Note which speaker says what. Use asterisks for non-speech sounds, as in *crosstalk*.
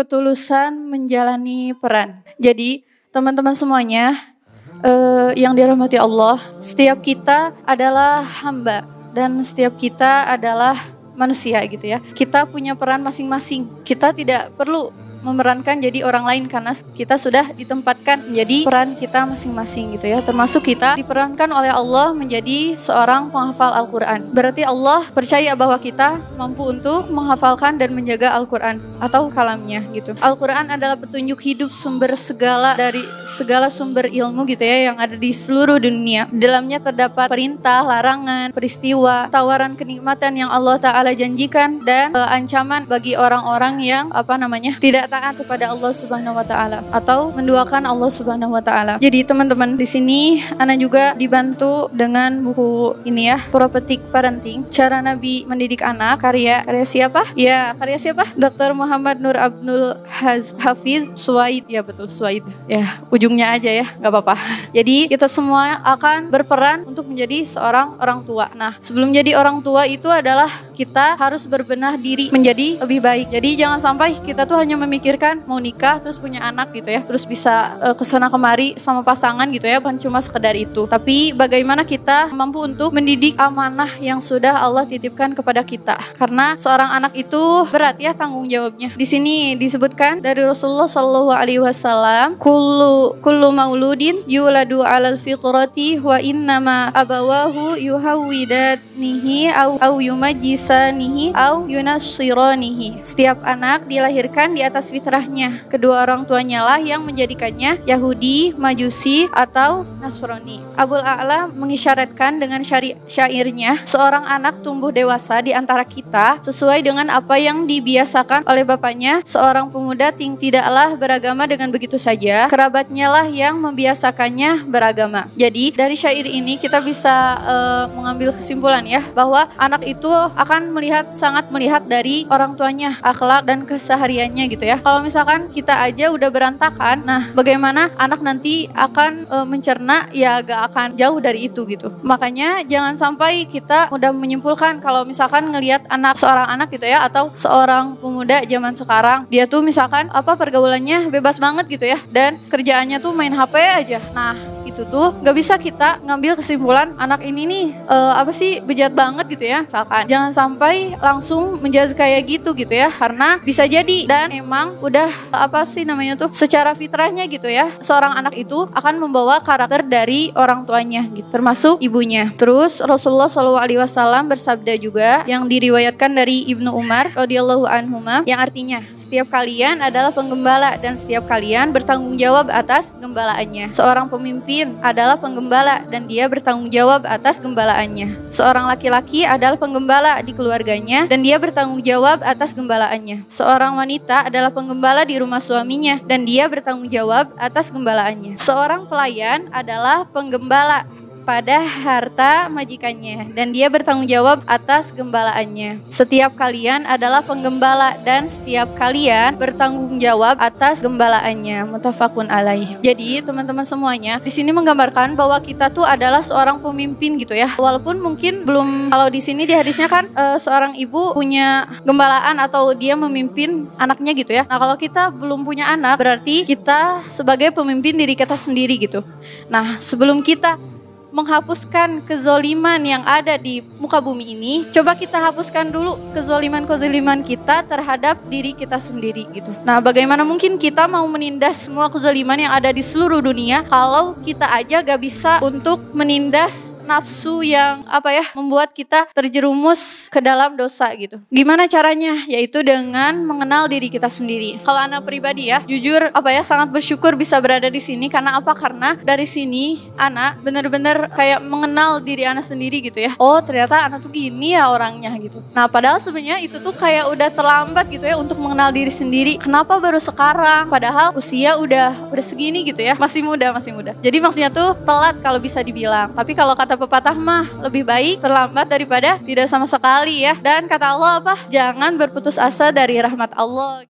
Speaker 1: ketulusan menjalani peran. Jadi teman-teman semuanya eh, yang dirahmati Allah, setiap kita adalah hamba dan setiap kita adalah manusia gitu ya. Kita punya peran masing-masing. Kita tidak perlu memerankan jadi orang lain karena kita sudah ditempatkan menjadi peran kita masing-masing gitu ya. Termasuk kita diperankan oleh Allah menjadi seorang penghafal Al-Qur'an. Berarti Allah percaya bahwa kita mampu untuk menghafalkan dan menjaga Al-Qur'an atau kalamnya gitu. Al-Qur'an adalah petunjuk hidup sumber segala dari segala sumber ilmu gitu ya yang ada di seluruh dunia. Dalamnya terdapat perintah, larangan, peristiwa, tawaran kenikmatan yang Allah taala janjikan dan e, ancaman bagi orang-orang yang apa namanya? tidak ketaatan kepada Allah Subhanahu wa taala atau menduakan Allah Subhanahu wa taala. Jadi teman-teman di sini ana juga dibantu dengan buku ini ya, Prophetic Parenting, Cara Nabi Mendidik Anak karya karya siapa? Ya, karya siapa? Dr. Muhammad Nur Abdul Haz Hafiz Suaid Ya betul Suaid Ya, ujungnya aja ya, nggak apa-apa. *laughs* Jadi kita semua akan berperan untuk menjadi seorang orang tua. Nah, sebelum jadi orang tua itu adalah kita harus berbenah diri menjadi lebih baik. Jadi jangan sampai kita tuh hanya memikirkan mau nikah terus punya anak gitu ya, terus bisa uh, eh, kesana kemari sama pasangan gitu ya, bukan cuma sekedar itu. Tapi bagaimana kita mampu untuk mendidik amanah yang sudah Allah titipkan kepada kita. Karena seorang anak itu berat ya tanggung jawabnya. Di sini disebutkan dari Rasulullah Shallallahu Alaihi Wasallam, kullu kullu mauludin yuladu alal fitrati wa innama abawahu nihi au au yumajis lisanihi au yunasironihi. Setiap anak dilahirkan di atas fitrahnya. Kedua orang tuanya lah yang menjadikannya Yahudi, Majusi, atau Nasrani. Abul A'la mengisyaratkan dengan syari syairnya, seorang anak tumbuh dewasa di antara kita sesuai dengan apa yang dibiasakan oleh bapaknya, seorang pemuda ting tidaklah beragama dengan begitu saja, kerabatnya lah yang membiasakannya beragama. Jadi dari syair ini kita bisa uh, mengambil kesimpulan ya bahwa anak itu akan akan melihat sangat melihat dari orang tuanya akhlak dan kesehariannya gitu ya kalau misalkan kita aja udah berantakan nah bagaimana anak nanti akan e, mencerna ya gak akan jauh dari itu gitu makanya jangan sampai kita udah menyimpulkan kalau misalkan ngelihat anak seorang anak gitu ya atau seorang pemuda zaman sekarang dia tuh misalkan apa pergaulannya bebas banget gitu ya dan kerjaannya tuh main HP aja nah gitu tuh nggak bisa kita ngambil kesimpulan anak ini nih uh, apa sih bejat banget gitu ya misalkan jangan sampai langsung menjudge kayak gitu gitu ya karena bisa jadi dan emang udah apa sih namanya tuh secara fitrahnya gitu ya seorang anak itu akan membawa karakter dari orang tuanya gitu termasuk ibunya terus Rasulullah Shallallahu Alaihi Wasallam bersabda juga yang diriwayatkan dari Ibnu Umar radhiyallahu anhu yang artinya setiap kalian adalah penggembala dan setiap kalian bertanggung jawab atas gembalaannya seorang pemimpin adalah penggembala dan dia bertanggung jawab atas gembalaannya. Seorang laki-laki adalah penggembala di keluarganya dan dia bertanggung jawab atas gembalaannya. Seorang wanita adalah penggembala di rumah suaminya dan dia bertanggung jawab atas gembalaannya. Seorang pelayan adalah penggembala kepada harta majikannya dan dia bertanggung jawab atas gembalaannya. Setiap kalian adalah penggembala dan setiap kalian bertanggung jawab atas gembalaannya. Mutafakun alaih. Jadi teman-teman semuanya di sini menggambarkan bahwa kita tuh adalah seorang pemimpin gitu ya. Walaupun mungkin belum kalau di sini di hadisnya kan e, seorang ibu punya gembalaan atau dia memimpin anaknya gitu ya. Nah kalau kita belum punya anak berarti kita sebagai pemimpin diri kita sendiri gitu. Nah sebelum kita menghapuskan kezoliman yang ada di muka bumi ini, coba kita hapuskan dulu kezoliman-kezoliman kita terhadap diri kita sendiri gitu. Nah, bagaimana mungkin kita mau menindas semua kezoliman yang ada di seluruh dunia kalau kita aja gak bisa untuk menindas nafsu yang apa ya membuat kita terjerumus ke dalam dosa gitu. Gimana caranya? Yaitu dengan mengenal diri kita sendiri. Kalau anak pribadi ya, jujur apa ya sangat bersyukur bisa berada di sini karena apa? Karena dari sini anak bener-bener kayak mengenal diri anak sendiri gitu ya. Oh ternyata anak tuh gini ya orangnya gitu. Nah padahal sebenarnya itu tuh kayak udah terlambat gitu ya untuk mengenal diri sendiri. Kenapa baru sekarang? Padahal usia udah udah segini gitu ya, masih muda masih muda. Jadi maksudnya tuh telat kalau bisa dibilang. Tapi kalau kata pepatah mah lebih baik terlambat daripada tidak sama sekali ya. Dan kata Allah apa? Jangan berputus asa dari rahmat Allah.